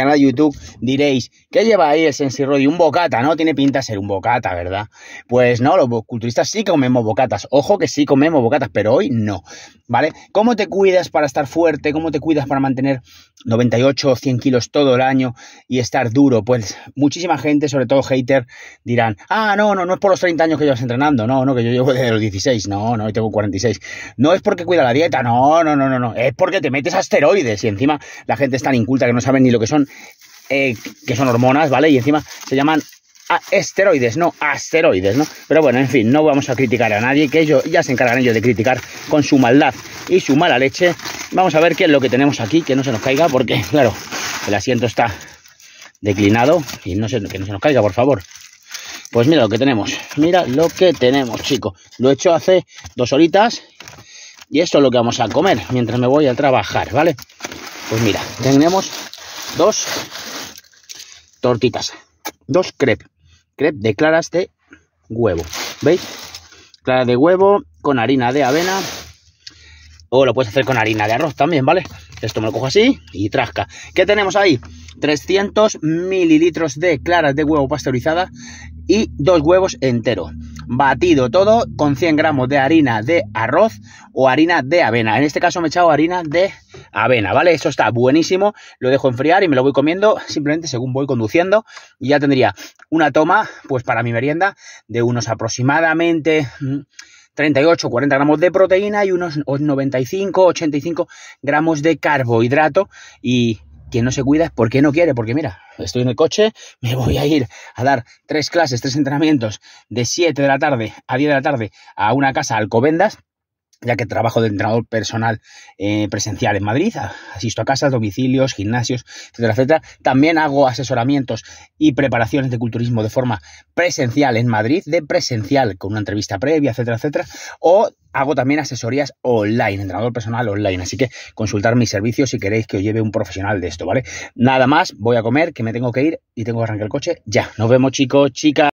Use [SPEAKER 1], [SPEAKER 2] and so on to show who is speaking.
[SPEAKER 1] canal de YouTube diréis, ¿qué lleva ahí el Sensi Roddy? Un bocata, ¿no? Tiene pinta de ser un bocata, ¿verdad? Pues no, los culturistas sí comemos bocatas. Ojo que sí comemos bocatas, pero hoy no, ¿vale? ¿Cómo te cuidas para estar fuerte? ¿Cómo te cuidas para mantener 98 o 100 kilos todo el año y estar duro? Pues muchísima gente, sobre todo hater, dirán, ah, no, no, no es por los 30 años que llevas entrenando, no, no, que yo llevo desde los 16, no, no, hoy tengo 46. No es porque cuida la dieta, no, no, no, no, no, es porque te metes asteroides y encima la gente es tan inculta que no saben ni lo que son eh, que son hormonas, ¿vale? Y encima se llaman esteroides, no asteroides, ¿no? Pero bueno, en fin, no vamos a criticar a nadie, que ellos ya se encargan ellos de criticar con su maldad y su mala leche. Vamos a ver qué es lo que tenemos aquí, que no se nos caiga, porque, claro, el asiento está declinado y no sé, que no se nos caiga, por favor. Pues mira lo que tenemos, mira lo que tenemos, chico. Lo he hecho hace dos horitas y esto es lo que vamos a comer mientras me voy a trabajar, ¿vale? Pues mira, tenemos dos tortitas, dos crepes, crepe de claras de huevo, ¿veis? Claras de huevo con harina de avena o lo puedes hacer con harina de arroz también, ¿vale? Esto me lo cojo así y trasca. ¿Qué tenemos ahí? 300 mililitros de claras de huevo pasteurizada y dos huevos enteros. Batido todo con 100 gramos de harina de arroz o harina de avena. En este caso me he echado harina de avena, ¿vale? Eso está buenísimo, lo dejo enfriar y me lo voy comiendo simplemente según voy conduciendo y ya tendría una toma, pues para mi merienda, de unos aproximadamente... 38 mm, 40 gramos de proteína y unos 95 85 gramos de carbohidrato y quien no se cuida es porque no quiere, porque mira, estoy en el coche, me voy a ir a dar tres clases, tres entrenamientos de 7 de la tarde a 10 de la tarde a una casa Alcobendas ya que trabajo de entrenador personal eh, presencial en Madrid, asisto a casas, domicilios, gimnasios, etcétera, etcétera. También hago asesoramientos y preparaciones de culturismo de forma presencial en Madrid, de presencial con una entrevista previa, etcétera, etcétera. O hago también asesorías online, entrenador personal online. Así que consultar mis servicios si queréis que os lleve un profesional de esto, ¿vale? Nada más, voy a comer, que me tengo que ir y tengo que arrancar el coche. Ya, nos vemos chicos, chicas.